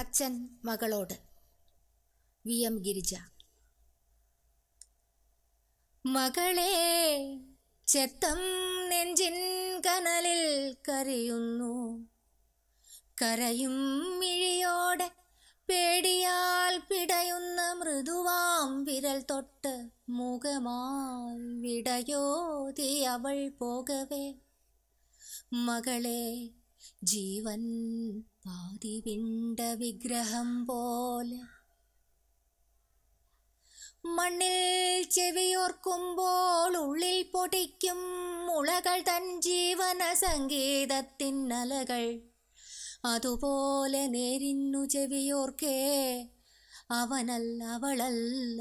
തച്ചൻ മകളോട് V M Girija മകളെ ചെത്തം നെഞ്ചിൻ കനലിൽ കരയുന്നു കരയും മിഴിയോടെ പേടിയാൽ പിടയുന്ന മൃദുവാം വിരൽ തൊട്ട് മുഖമായി വിടയോതി അവൾ പോകവേ മകളെ ജീവൻ ആദിപിണ്ട വിഗ്രഹം പോലെ മണ്ണിൽ ചെവിയോർക്കുമ്പോൾ ഉള്ളിൽ പൊടിക്കും മുളകൾ തൻ ജീവന സംഗീതത്തിനലകൾ അതുപോലെ നേരിന്നു ചെവിയോർക്കേ അവനല്ല അവളല്ല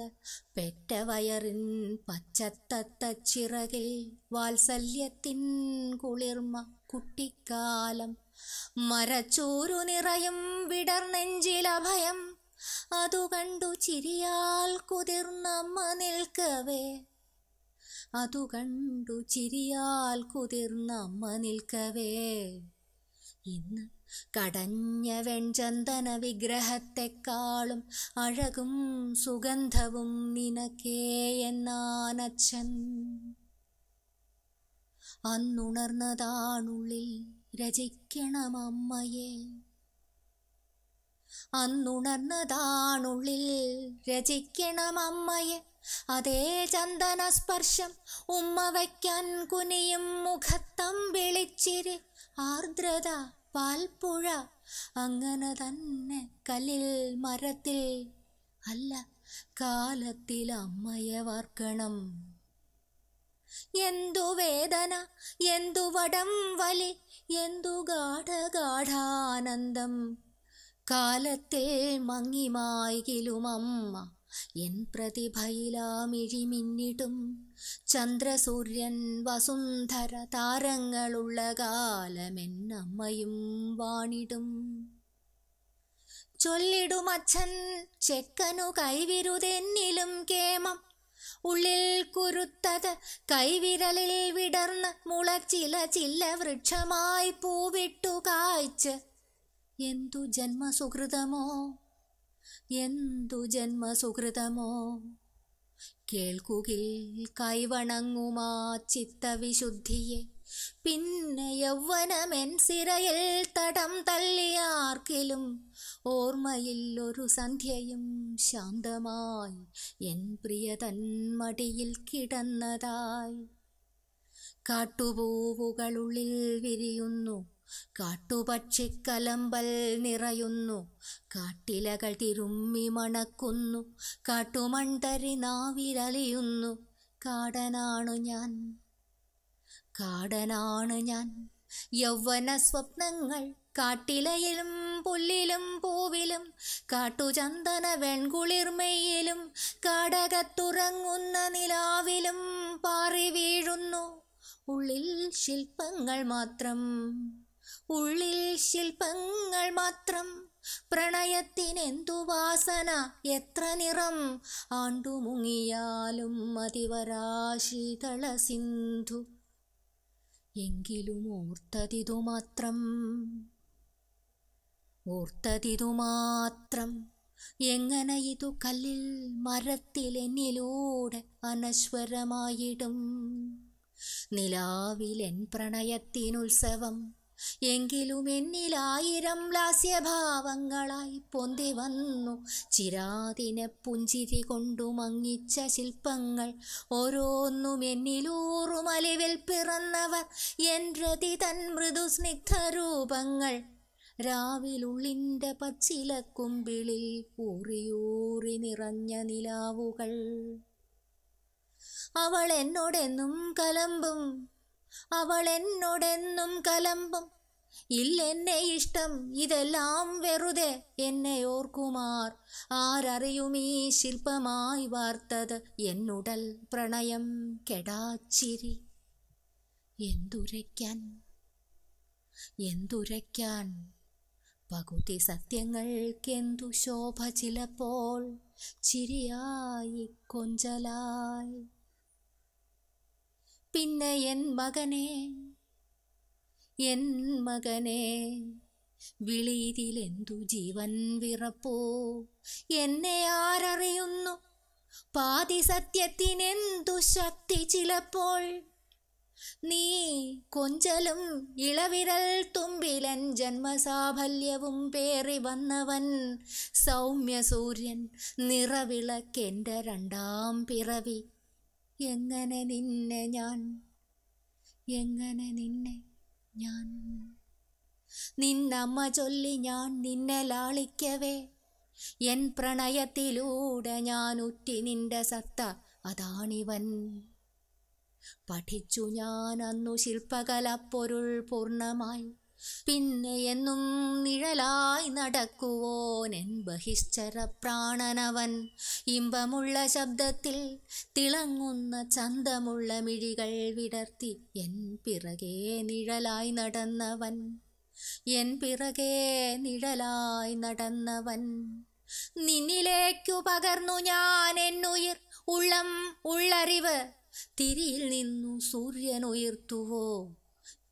വയറിൻ പച്ചത്തത്ത ചിറകിൽ വാത്സല്യത്തിൻ കുളിർമ കുട്ടിക്കാലം മരച്ചോരു നിറയും വിടർ നെഞ്ചിലഭയം അതു കണ്ടു ചിരിയാൽ കുതിർന്നമ്മ നിൽക്കവേ അതു കണ്ടു ചിരിയാൽ കുതിർന്നമ്മ നിൽക്കവേ ഇന്ന് കടഞ്ഞ വെൺചന്ദന വിഗ്രഹത്തെക്കാളും അഴകും സുഗന്ധവും നിനക്കേ എന്നാനച്ഛൻ അന്നുണർന്നതാണുള്ളിൽ രചിക്കണം അമ്മയെ അന്നുണർന്നതാണുള്ളിൽ രചിക്കണം അമ്മയെ അതേ ചന്ദന സ്പർശം ഉമ്മ വയ്ക്കാൻ കുനിയും മുഖത്തം വിളിച്ചിരി ആർദ്രത പാൽപ്പുഴ അങ്ങനെ തന്നെ കല്ലിൽ മരത്തിൽ അല്ല കാലത്തിൽ അമ്മയെ വർക്കണം എന്തു വേദന എന്തു വടം വലി എന്തു ഗാഠഗാഠാനന്ദം കാലത്തിൽ അമ്മ എൻ പ്രതിഭയിലാമിഴിമിന്നിടും ചന്ദ്രസൂര്യൻ വസുന്ധര താരങ്ങളുള്ള കാലമെന്നമ്മയും വാണിടും ചൊല്ലിടുമച്ഛൻ ചെക്കനു കൈവിരുതെന്നിലും കേമം ഉള്ളിൽ കുരുത്തത് കൈവിരലിൽ വിടർന്ന് മുളച്ചില ചില്ല വൃക്ഷമായി പൂവിട്ടു കാഴ്ച എന്തു ജന്മസുഹൃതമോ എന്തു ജന്മസുഹൃതമോ കേൾക്കുകിൽ കൈവണങ്ങുമാ ചിത്തവിശുദ്ധിയെ പിന്നെ യൗവനമെൻ സിരയിൽ തടം തള്ളിയാർക്കിലും ഓർമ്മയിൽ ഒരു സന്ധ്യയും ശാന്തമായി എൻ പ്രിയതൻ മടിയിൽ കിടന്നതായി കാട്ടുപൂവുകളുള്ളിൽ വിരിയുന്നു കാട്ടുപക്ഷിക്കലമ്പൽ നിറയുന്നു കാട്ടിലകൾ തിരുമ്മി മണക്കുന്നു കാട്ടുമണ്ടരി നാവിരലിയുന്നു കാടനാണു ഞാൻ കാടനാണ് ഞാൻ യൗവന സ്വപ്നങ്ങൾ കാട്ടിലയിലും പുല്ലിലും പൂവിലും കാട്ടുചന്ദന വെൺകുളിർമയിലും കാടകത്തുറങ്ങുന്ന നിലാവിലും പാറി വീഴുന്നു ഉള്ളിൽ ശില്പങ്ങൾ മാത്രം ഉള്ളിൽ ശില്പങ്ങൾ മാത്രം പ്രണയത്തിനെന്തു വാസന എത്ര നിറം ആണ്ടുമുങ്ങിയാലും അതിവരാശീതള സിന്ധു എങ്കിലും ഓർത്തതിതു മാത്രം ഓർത്തതിതു മാത്രം എങ്ങനെ ഇതു കല്ലിൽ മരത്തിലെന്നിലൂടെ അനശ്വരമായിടും നിലാവിലെൻ പ്രണയത്തിനുത്സവം എങ്കിലും എന്നിലായിരം ലാസ്യഭാവങ്ങളായി പൊന്തി വന്നു ചിരാതിനെ പുഞ്ചിരി കൊണ്ടു മങ്ങിച്ച ശില്പങ്ങൾ ഓരോന്നും എന്നിലൂറുമലിവിൽ പിറന്നവർ എൻ രതി തൻ മൃദുസ്നിഗ്ധരൂപങ്ങൾ രാവിലുള്ളിൻ്റെ പച്ചിലക്കുമ്പിളിൽ ഊറിയൂറി നിറഞ്ഞ നിലാവുകൾ അവൾ എന്നോടെന്നും കലമ്പും അവൾ എന്നോടെന്നും കലമ്പും ഇല്ലെന്നെ ഇഷ്ടം ഇതെല്ലാം വെറുതെ എന്നെ ഓർക്കുമാർ ആരറിയുമീ ശില്പമായി വാർത്തത് എന്നുടൽ പ്രണയം കെടാച്ചിരി എന്തുരയ്ക്കാൻ എന്തുരയ്ക്കാൻ പകുതി സത്യങ്ങൾക്കെന്തു ശോഭ ചിലപ്പോൾ ചിരിയായി കൊഞ്ചലായി പിന്നെ എൻ മകനെ എൻ മകനെ വിളിയിലെന്തു ജീവൻ വിറപ്പോ എന്നെ ആരറിയുന്നു പാതി സത്യത്തിനെന്തു ശക്തി ചിലപ്പോൾ നീ കൊഞ്ചലും ഇളവിരൽ തുമ്പിലൻ ജന്മസാഫല്യവും പേറി വന്നവൻ സൗമ്യ സൂര്യൻ നിറവിളക്കെൻ്റെ രണ്ടാം പിറവി എങ്ങനെ നിന്നെ ഞാൻ എങ്ങനെ നിന്നെ ഞാൻ നിന്നമ്മ ചൊല്ലി ഞാൻ നിന്നെ ലാളിക്കവേ എൻ പ്രണയത്തിലൂടെ ഞാൻ ഉറ്റി നിന്റെ സത്ത അതാണിവൻ പഠിച്ചു ഞാൻ അന്നു പൊരുൾ പൂർണ്ണമായി പിന്നെ എന്നും നിഴലായി എൻ ബഹിശ്ചര പ്രാണനവൻ ഇമ്പമുള്ള ശബ്ദത്തിൽ തിളങ്ങുന്ന ചന്തമുള്ള മിഴികൾ വിടർത്തി എൻ പിറകെ നിഴലായി നടന്നവൻ എൻ പിറകെ നിഴലായി നടന്നവൻ നിന്നിലേക്കു പകർന്നു ഞാൻ എന്നുയിർ ഉള്ളം ഉള്ളറിവ് തിരിയിൽ നിന്നു ഉയർത്തുവോ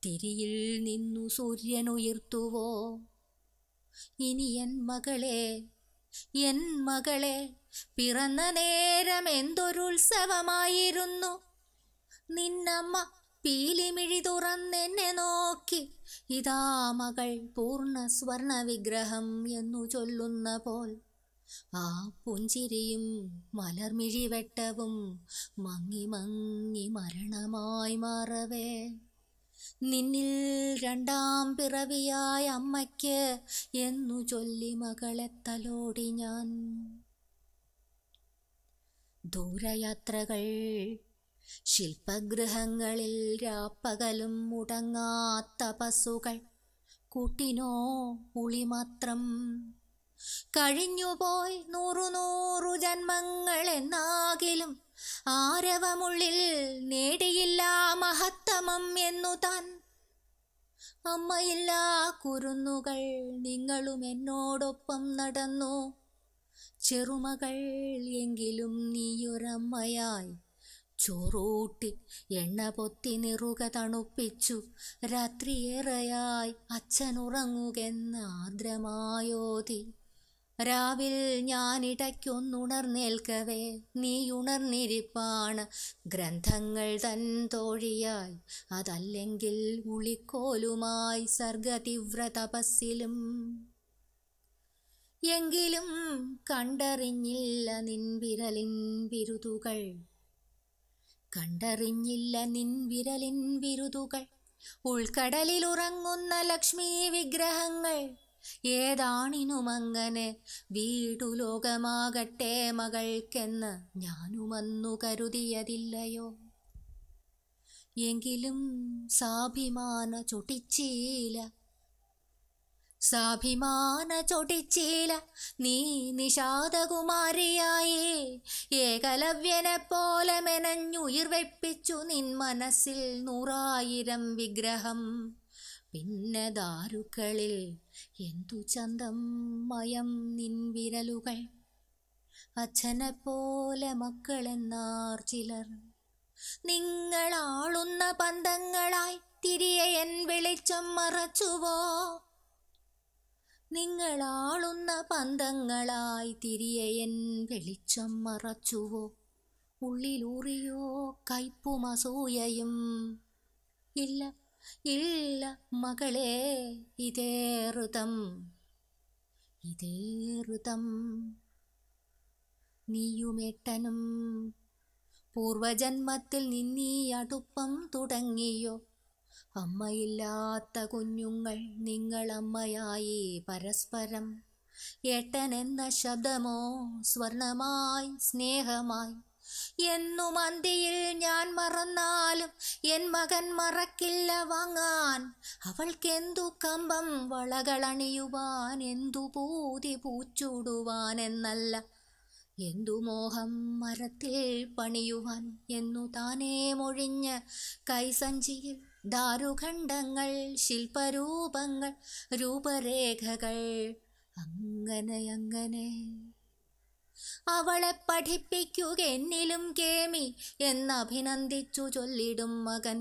തിരിയിൽ നിന്നു സൂര്യനുയർത്തുവോ ഇനി എൻ മകളെ എൻ മകളെ പിറന്ന നേരം എന്തൊരുത്സവമായിരുന്നു നിന്നമ്മ പീലിമിഴി തുറന്നെന്നെ നോക്കി ഇതാ മകൾ പൂർണ്ണ സ്വർണ വിഗ്രഹം എന്നു ചൊല്ലുന്ന പോൽ ആ പുഞ്ചിരിയും മലർമിഴിവെട്ടവും മങ്ങി മങ്ങി മരണമായി മാറവേ നിന്നിൽ രണ്ടാം പിറവിയായ അമ്മയ്ക്ക് എന്നു ചൊല്ലി മകളെ തലോടി ഞാൻ ദൂരയാത്രകൾ ശില്പഗൃഹങ്ങളിൽ രാപ്പകലും മുടങ്ങാത്ത പശുകൾ കൂട്ടിനോ ഉളി മാത്രം കഴിഞ്ഞുപോയി നൂറു നൂറു ജന്മങ്ങൾ എന്നാകിലും ആരവമുള്ളിൽ നേടിയില്ല മഹത് സമം എന്നു താൻ അമ്മയില്ലാ കുരുന്നുകൾ നിങ്ങളും എന്നോടൊപ്പം നടന്നു ചെറുമകൾ എങ്കിലും നീയൊരമ്മയായി ചോറൂട്ടി എണ്ണ പൊത്തി നിറുക തണുപ്പിച്ചു രാത്രിയേറെയായി അച്ഛനുറങ്ങുകെന്ന ആർദ്രമായോതി രാവിൽ ഞാനിടയ്ക്കൊന്നുണർന്നേൽക്കവേ ഉണർന്നിരിപ്പാണ് ഗ്രന്ഥങ്ങൾ തൻ തോഴിയായി അതല്ലെങ്കിൽ ഉളിക്കോലുമായി സർഗതീവ്ര തപസ്സിലും എങ്കിലും കണ്ടറിഞ്ഞില്ല നിൻവിരലിൻ വിരുതുകൾ കണ്ടറിഞ്ഞില്ല നിൻവിരലിൻ വിരുതുകൾ ഉൾക്കടലിലുറങ്ങുന്ന ലക്ഷ്മീ വിഗ്രഹങ്ങൾ ഏതാണിനുമങ്ങനെ വീടു ലോകമാകട്ടെ മകൾക്കെന്ന് ഞാനുമന്നു കരുതിയതില്ലയോ എങ്കിലും സാഭിമാന ചൊടിച്ചീല സാഭിമാന ചൊടിച്ചീല നീ നിഷാദകുമാരിയായി ഏകലവ്യനെ പോലെ മെനഞ്ഞുയിർ വെപ്പിച്ചു നിൻ മനസ്സിൽ നൂറായിരം വിഗ്രഹം പിന്നെ ദാരുക്കളിൽ എന്തു ചന്തം മയം നിൻ വിരലുകൾ അച്ഛനെ പോലെ മക്കളെന്നാർ ചിലർ നിങ്ങളാളുന്ന പന്തങ്ങളായി തിരിയെ എൻ വെളിച്ചം മറച്ചുവോ നിങ്ങളാളുന്ന പന്തങ്ങളായി തിരിയെ എൻ വെളിച്ചം മറച്ചുവോ ഉള്ളിലൂറിയോ കയ്പുമസൂയയും ഇല്ല ഇല്ല മകളെ ഇതേ ഋതം ഇതേ ഋതം നീയുമെട്ടനും പൂർവജന്മത്തിൽ നിന്നീ അടുപ്പം തുടങ്ങിയോ അമ്മയില്ലാത്ത കുഞ്ഞുങ്ങൾ നിങ്ങളമ്മയായി പരസ്പരം എന്ന ശബ്ദമോ സ്വർണമായി സ്നേഹമായി എന്നും അന്തിയിൽ ഞാൻ മറന്നാലും എൻ മകൻ മറക്കില്ല വാങ്ങാൻ അവൾക്കെന്തു കമ്പം വളകളണിയുവാൻ എന്തു പൂതി പൂച്ചൂടുവാൻ എന്നല്ല എന്തു മോഹം മരത്തിൽ പണിയുവാൻ എന്നു താനേ മൊഴിഞ്ഞ് കൈസഞ്ചിയിൽ ദാരുഖണ്ഡങ്ങൾ ശില്പരൂപങ്ങൾ രൂപരേഖകൾ അങ്ങനെ അങ്ങനെ അവളെ പഠിപ്പിക്കുകെന്നിലും കേമി എന്നഭിനന്ദിച്ചു ചൊല്ലിടും മകൻ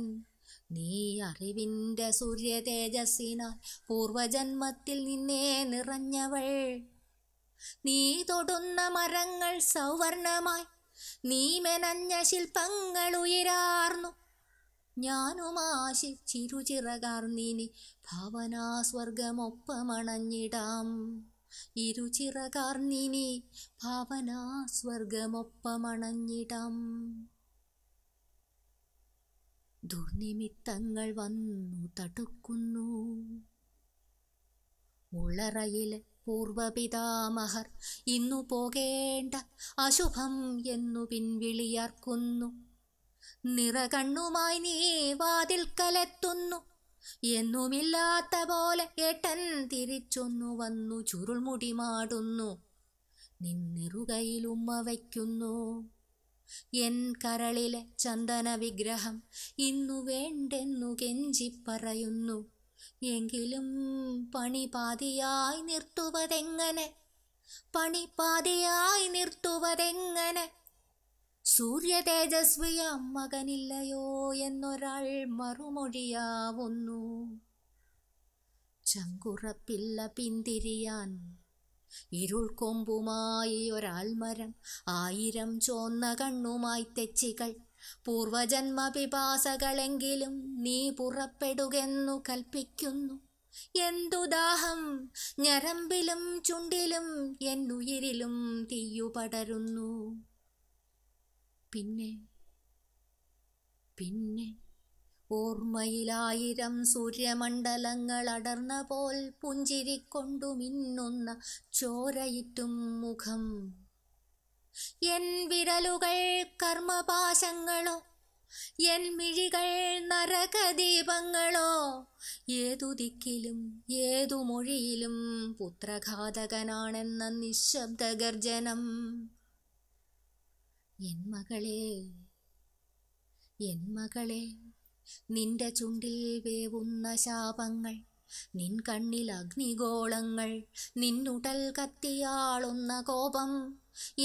നീ അറിവിൻ്റെ സൂര്യ തേജസ്സിനാൽ പൂർവജന്മത്തിൽ നിന്നേ നിറഞ്ഞവൾ നീ തൊടുന്ന മരങ്ങൾ സൗവർണമായി നീ മെനഞ്ഞ ശില്പങ്ങൾ ഉയരാർന്നു ഞാനുമാശിച്ചിരുചിറകാർന്നിനി ഭാവനാസ്വർഗമൊപ്പമണഞ്ഞിടാം ഇരുചിറകാർന്നിനി ഭാവനാ സ്വർഗമൊപ്പമണഞ്ഞിടം ദുർനിമിത്തങ്ങൾ വന്നു തടുക്കുന്നു ഉള്ളറയിലെ പൂർവപിതാമഹർ ഇന്നു പോകേണ്ട അശുഭം എന്നു പിൻവിളിയർക്കുന്നു നിറകണ്ണുമായി നീ വാതിൽക്കലെത്തുന്നു എന്നുമില്ലാത്ത പോലെ ഏട്ടൻ തിരിച്ചൊന്നു വന്നു ചുരുൾമുടി മാടുന്നു നിന്നിറുകയിലുമ്മ വയ്ക്കുന്നു എൻ കരളിലെ ചന്ദന വിഗ്രഹം ഇന്നു വേണ്ടെന്നു കെഞ്ചി പറയുന്നു എങ്കിലും പണി നിർത്തുവതെങ്ങനെ പണി നിർത്തുവതെങ്ങനെ സൂര്യതേജസ്വി അമ്മകനില്ലയോ എന്നൊരാൾ മറുമൊഴിയാവുന്നു ചങ്കുറപ്പില്ല പിന്തിരിയാൻ ഇരുൾ കൊമ്പുമായി ഒരാൽമരം ആയിരം ചോന്ന കണ്ണുമായി തെച്ചികൾ പൂർവജന്മ പിപാസകളെങ്കിലും നീ പുറപ്പെടുകെന്നു കൽപ്പിക്കുന്നു എന്തുദാഹം ഞരമ്പിലും ചുണ്ടിലും എന്നുയിരിലും തീയുപടരുന്നു പിന്നെ പിന്നെ ഓർമ്മയിലായിരം അടർന്ന പോൽ പുഞ്ചിരിക്കൊണ്ടു മിന്നുന്ന ചോരയിറ്റും മുഖം എൻ വിരലുകൾ കർമ്മപാശങ്ങളോ എൻ മിഴികൾ നരകദീപങ്ങളോ ഏതു ദിക്കിലും ഏതു മൊഴിയിലും പുത്രഘാതകനാണെന്ന നിശബ്ദ ഗർജനം എൻ മകളെ എൻ മകളെ നിന്റെ ചുണ്ടിൽ വേവുന്ന ശാപങ്ങൾ നിൻ കണ്ണിൽ അഗ്നിഗോളങ്ങൾ നിന്നുടൽ കത്തിയാളുന്ന കോപം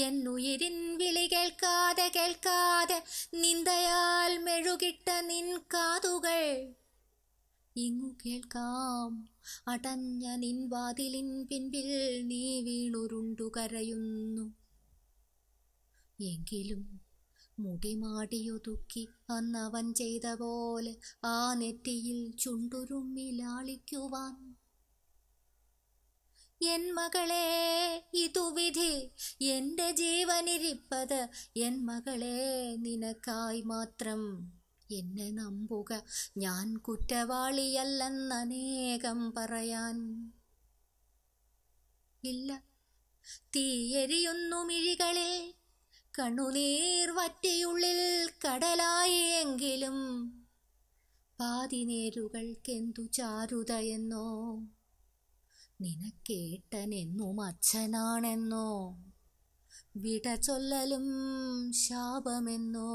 എന്നുയിരിൻ വിളി കേൾക്കാതെ കേൾക്കാതെ നിന്ദയാൽ മെഴുകിട്ട നിൻ കാതുകൾ ഇങ്ങു കേൾക്കാം അടഞ്ഞ നിൻ വാതിലിൻ പിൻപിൽ നീ വീണുരുണ്ടു കരയുന്നു എങ്കിലും മുടിമാടിയൊതുക്കി അന്നവൻ ചെയ്ത പോലെ ആ നെറ്റിയിൽ ചുണ്ടുരുമ്മിലാളിക്കുവാൻ എൻ മകളെ ഇതു വിധി എൻ്റെ ജീവനിരിപ്പത് എൻ മകളെ നിനക്കായി മാത്രം എന്നെ നമ്പുക ഞാൻ കുറ്റവാളിയല്ലെന്നനേകം പറയാൻ ഇല്ല തീയെരിയുന്നു മിഴികളിൽ കണ്ണുനീർ വറ്റയുള്ളിൽ കടലായെങ്കിലും പാതിനേരുകൾക്കെന്തു ചാരുതയെന്നോ നിനക്കേട്ടനെന്നും അച്ഛനാണെന്നോ വിട ചൊല്ലലും ശാപമെന്നോ